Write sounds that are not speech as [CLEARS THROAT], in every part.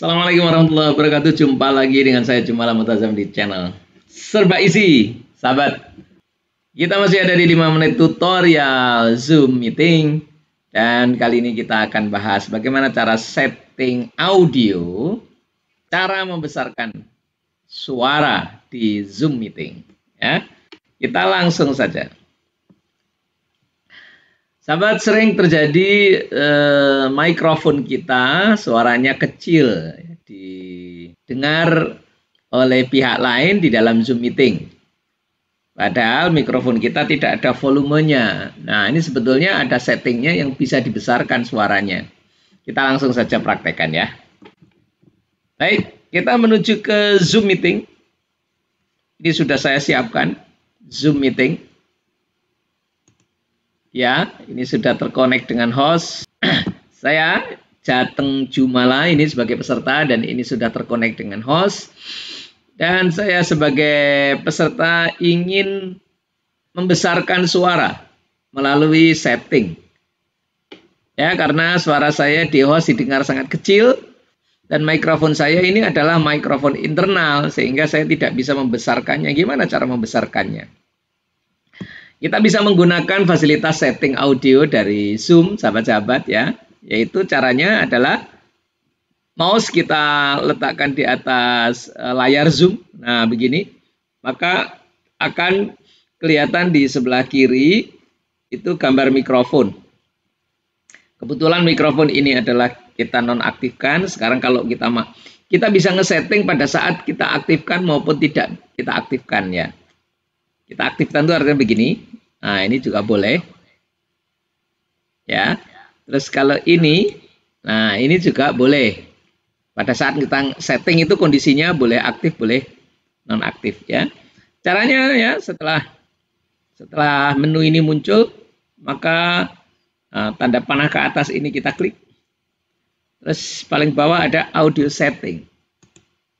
Assalamualaikum warahmatullahi wabarakatuh. Jumpa lagi dengan saya Jumala Mutazam di channel Serba Isi, sahabat. Kita masih ada di 5 menit tutorial Zoom meeting dan kali ini kita akan bahas bagaimana cara setting audio, cara membesarkan suara di Zoom meeting, ya. Kita langsung saja. Sahabat sering terjadi eh, mikrofon kita suaranya kecil didengar oleh pihak lain di dalam Zoom meeting. Padahal mikrofon kita tidak ada volumenya. Nah, ini sebetulnya ada settingnya yang bisa dibesarkan suaranya. Kita langsung saja praktekkan ya. Baik, kita menuju ke Zoom meeting. Ini sudah saya siapkan Zoom meeting. Ya, ini sudah terkonek dengan host. [CLEARS THROAT] Saya Jateng Jumala ini sebagai peserta dan ini sudah terkonek dengan host. Dan saya sebagai peserta ingin membesarkan suara melalui setting. Ya, karena suara saya di host didengar sangat kecil dan mikrofon saya ini adalah mikrofon internal sehingga saya tidak bisa membesarkannya. Gimana cara membesarkannya? Kita bisa menggunakan fasilitas setting audio dari Zoom, sahabat-sahabat ya. Yaitu caranya adalah mouse kita letakkan di atas eh, layar Zoom. Nah, begini. Maka akan kelihatan di sebelah kiri itu gambar mikrofon. Kebetulan mikrofon ini adalah kita nonaktifkan. Sekarang kalau kita kita bisa ngesetting pada saat kita aktifkan maupun tidak kita aktifkan ya. Kita aktifkan itu artinya begini. Nah, ini juga boleh. Ya. Terus kalau ini, nah ini juga boleh. Pada saat kita setting itu kondisinya boleh aktif, boleh non aktif ya. Caranya ya setelah setelah menu ini muncul, maka uh, tanda panah ke atas ini kita klik. Terus paling bawah ada audio setting.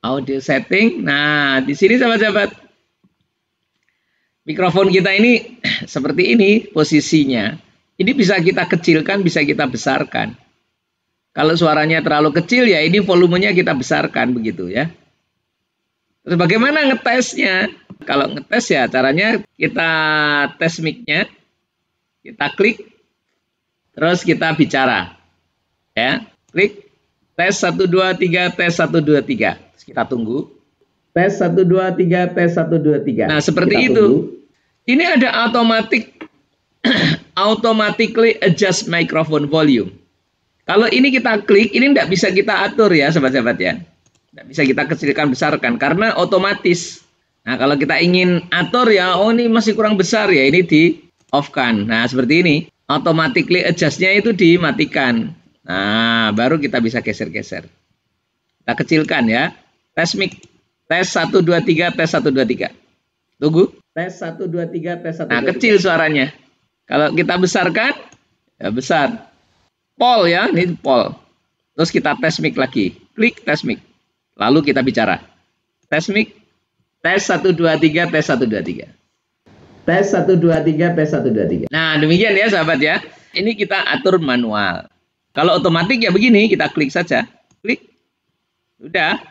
Audio setting. Nah, di sini sahabat-sahabat mikrofon kita ini [CLEARS THROAT] seperti ini posisinya. Ini bisa kita kecilkan, bisa kita besarkan. Kalau suaranya terlalu kecil ya ini volumenya kita besarkan begitu ya. Terus bagaimana ngetesnya? Kalau ngetes ya caranya kita tes mic-nya, kita klik, terus kita bicara. Ya, klik, tes 1, 2, 3, tes 1, 2, 3. Terus kita tunggu. Tes 1 2 3 tes 1 2 3. Nah, seperti Kita itu. Tunggu. Ini ada automatic [CLEARS THROAT] automatically adjust microphone volume. Kalau ini kita klik, ini tidak bisa kita atur ya, sahabat sahabat ya. Tidak bisa kita kecilkan besarkan karena otomatis. Nah, kalau kita ingin atur ya, oh ini masih kurang besar ya, ini di off kan. Nah, seperti ini. Automatically adjustnya itu dimatikan. Nah, baru kita bisa geser-geser. Kita kecilkan ya. Tes mic. Tes 1 2 3 tes 1 2 3. Tunggu. Tes 1 2 3 tes 1 Nah, 2, kecil suaranya. Kalau kita besarkan ya besar. Pol ya, ini pol. Terus kita tes mic lagi. Klik tes mic. Lalu kita bicara. Tes mic. Tes 1 2 3 tes 1 2 3. Tes 1 2 3 tes 1 2 3. Nah, demikian ya sahabat ya. Ini kita atur manual. Kalau otomatis ya begini, kita klik saja. Klik. Udah,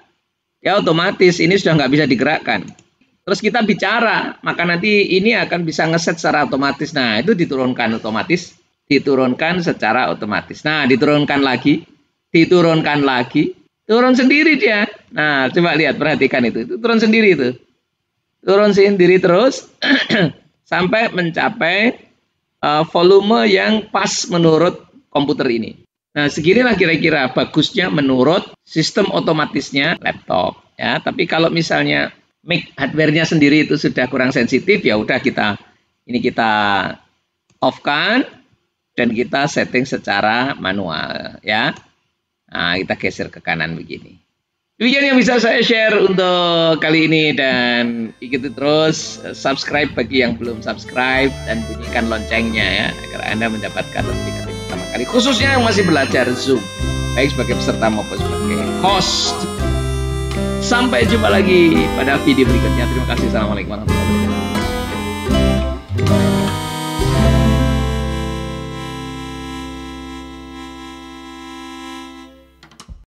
ya otomatis ini sudah nggak bisa digerakkan. Terus kita bicara, maka nanti ini akan bisa ngeset secara otomatis. Nah, itu diturunkan otomatis, diturunkan secara otomatis. Nah, diturunkan lagi, diturunkan lagi, turun sendiri dia. Nah, coba lihat, perhatikan itu. Itu turun sendiri itu. Turun sendiri terus [CLEARS THROAT] sampai mencapai eh, volume yang pas menurut komputer ini. Nah, seginilah kira-kira bagusnya menurut sistem otomatisnya laptop ya. Tapi kalau misalnya mic hardware-nya sendiri itu sudah kurang sensitif ya udah kita ini kita off kan dan kita setting secara manual ya. Nah, kita geser ke kanan begini. Demikian yang bisa saya share untuk kali ini dan ikuti terus subscribe bagi yang belum subscribe dan bunyikan loncengnya ya agar Anda mendapatkan notifikasi pertama kali khususnya yang masih belajar Zoom baik sebagai peserta maupun sebagai host sampai jumpa lagi pada video berikutnya terima kasih assalamualaikum warahmatullahi wabarakatuh